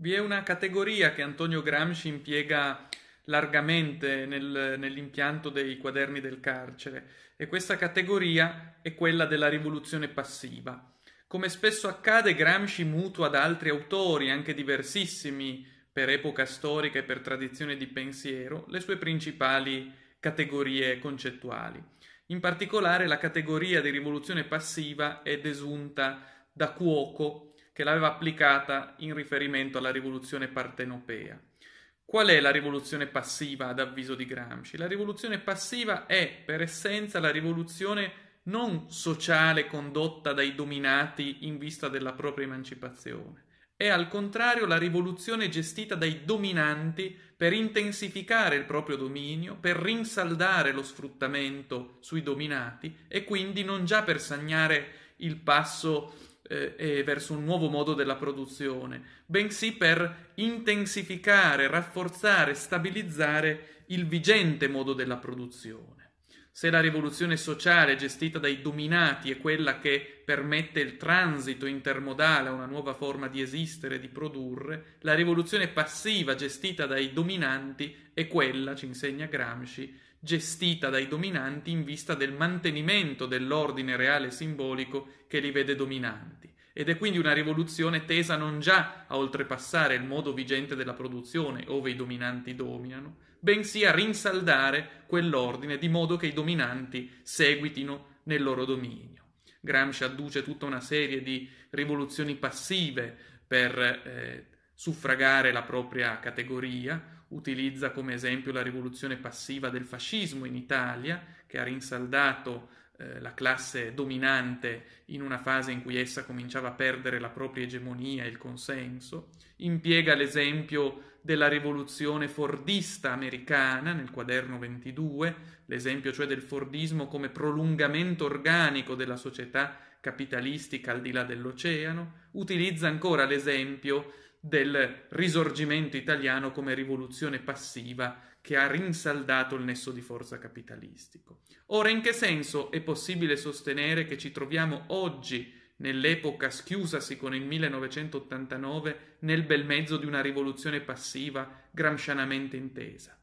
Vi è una categoria che Antonio Gramsci impiega largamente nel, nell'impianto dei quaderni del carcere e questa categoria è quella della rivoluzione passiva. Come spesso accade, Gramsci mutua da altri autori, anche diversissimi per epoca storica e per tradizione di pensiero, le sue principali categorie concettuali. In particolare la categoria di rivoluzione passiva è desunta da Cuoco che l'aveva applicata in riferimento alla rivoluzione partenopea. Qual è la rivoluzione passiva ad avviso di Gramsci? La rivoluzione passiva è per essenza la rivoluzione non sociale condotta dai dominati in vista della propria emancipazione. È al contrario la rivoluzione gestita dai dominanti per intensificare il proprio dominio, per rinsaldare lo sfruttamento sui dominati e quindi non già per sagnare il passo eh, e verso un nuovo modo della produzione, bensì per intensificare, rafforzare, stabilizzare il vigente modo della produzione. Se la rivoluzione sociale gestita dai dominati è quella che permette il transito intermodale a una nuova forma di esistere e di produrre, la rivoluzione passiva gestita dai dominanti è quella, ci insegna Gramsci, gestita dai dominanti in vista del mantenimento dell'ordine reale e simbolico che li vede dominanti ed è quindi una rivoluzione tesa non già a oltrepassare il modo vigente della produzione, ove i dominanti dominano, bensì a rinsaldare quell'ordine di modo che i dominanti seguitino nel loro dominio. Gramsci adduce tutta una serie di rivoluzioni passive per eh, suffragare la propria categoria, utilizza come esempio la rivoluzione passiva del fascismo in Italia, che ha rinsaldato eh, la classe dominante in una fase in cui essa cominciava a perdere la propria egemonia e il consenso, impiega l'esempio della rivoluzione fordista americana nel quaderno 22, l'esempio cioè del fordismo come prolungamento organico della società capitalistica al di là dell'oceano, utilizza ancora l'esempio del risorgimento italiano come rivoluzione passiva che ha rinsaldato il nesso di forza capitalistico. Ora, in che senso è possibile sostenere che ci troviamo oggi, nell'epoca schiusasi con il 1989, nel bel mezzo di una rivoluzione passiva gramscianamente intesa?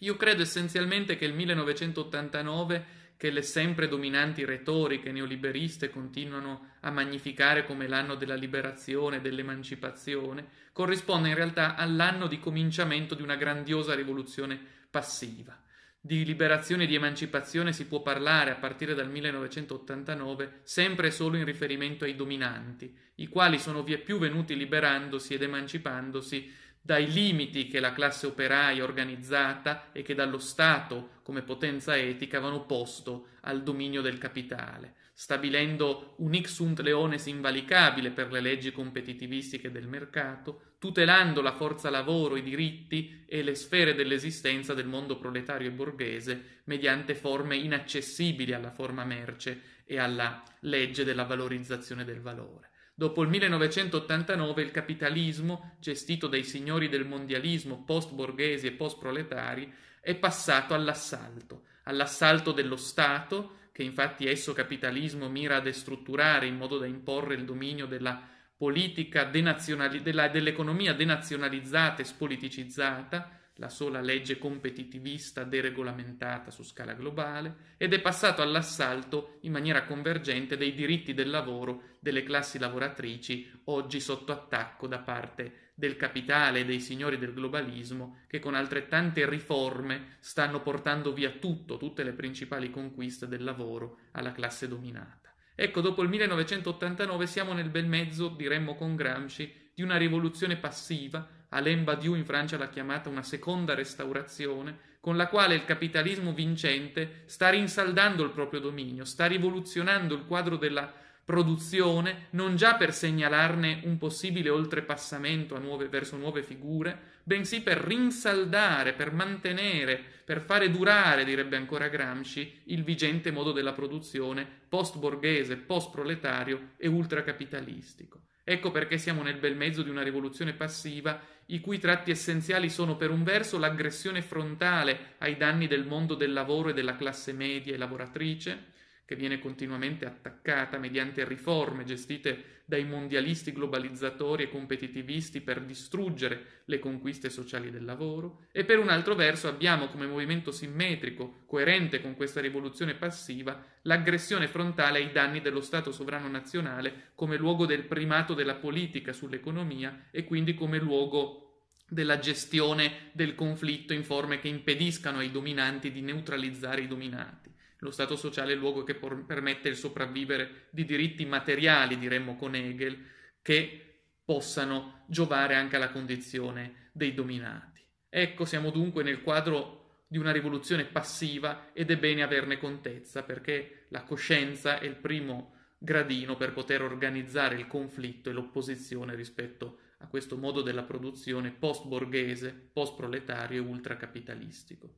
Io credo essenzialmente che il 1989 che le sempre dominanti retoriche neoliberiste continuano a magnificare come l'anno della liberazione e dell'emancipazione, corrisponde in realtà all'anno di cominciamento di una grandiosa rivoluzione passiva. Di liberazione e di emancipazione si può parlare a partire dal 1989 sempre e solo in riferimento ai dominanti, i quali sono vieppiù venuti liberandosi ed emancipandosi dai limiti che la classe operaia organizzata e che dallo Stato come potenza etica avevano posto al dominio del capitale, stabilendo un ixunt leones invalicabile per le leggi competitivistiche del mercato, tutelando la forza lavoro, i diritti e le sfere dell'esistenza del mondo proletario e borghese mediante forme inaccessibili alla forma merce e alla legge della valorizzazione del valore. Dopo il 1989 il capitalismo, gestito dai signori del mondialismo post-borghesi e post-proletari, è passato all'assalto, all'assalto dello Stato, che infatti esso capitalismo mira a destrutturare in modo da imporre il dominio della politica denazionali- della, dell'economia denazionalizzata e spoliticizzata, la sola legge competitivista deregolamentata su scala globale, ed è passato all'assalto in maniera convergente dei diritti del lavoro delle classi lavoratrici, oggi sotto attacco da parte del capitale e dei signori del globalismo, che con altrettante riforme stanno portando via tutto, tutte le principali conquiste del lavoro alla classe dominata. Ecco, dopo il 1989 siamo nel bel mezzo, diremmo con Gramsci, di una rivoluzione passiva Alain Badiou in Francia l'ha chiamata una seconda restaurazione, con la quale il capitalismo vincente sta rinsaldando il proprio dominio, sta rivoluzionando il quadro della produzione, non già per segnalarne un possibile oltrepassamento nuove, verso nuove figure, bensì per rinsaldare, per mantenere, per fare durare, direbbe ancora Gramsci, il vigente modo della produzione post-borghese, post-proletario e ultracapitalistico. Ecco perché siamo nel bel mezzo di una rivoluzione passiva, i cui tratti essenziali sono per un verso l'aggressione frontale ai danni del mondo del lavoro e della classe media e lavoratrice, che viene continuamente attaccata mediante riforme gestite dai mondialisti globalizzatori e competitivisti per distruggere le conquiste sociali del lavoro, e per un altro verso abbiamo come movimento simmetrico, coerente con questa rivoluzione passiva, l'aggressione frontale ai danni dello Stato sovrano nazionale come luogo del primato della politica sull'economia e quindi come luogo della gestione del conflitto in forme che impediscano ai dominanti di neutralizzare i dominati. Lo Stato sociale è il luogo che por- permette il sopravvivere di diritti materiali, diremmo con Hegel, che possano giovare anche alla condizione dei dominati. Ecco, siamo dunque nel quadro di una rivoluzione passiva ed è bene averne contezza perché la coscienza è il primo gradino per poter organizzare il conflitto e l'opposizione rispetto a questo modo della produzione post borghese, post proletario e ultracapitalistico.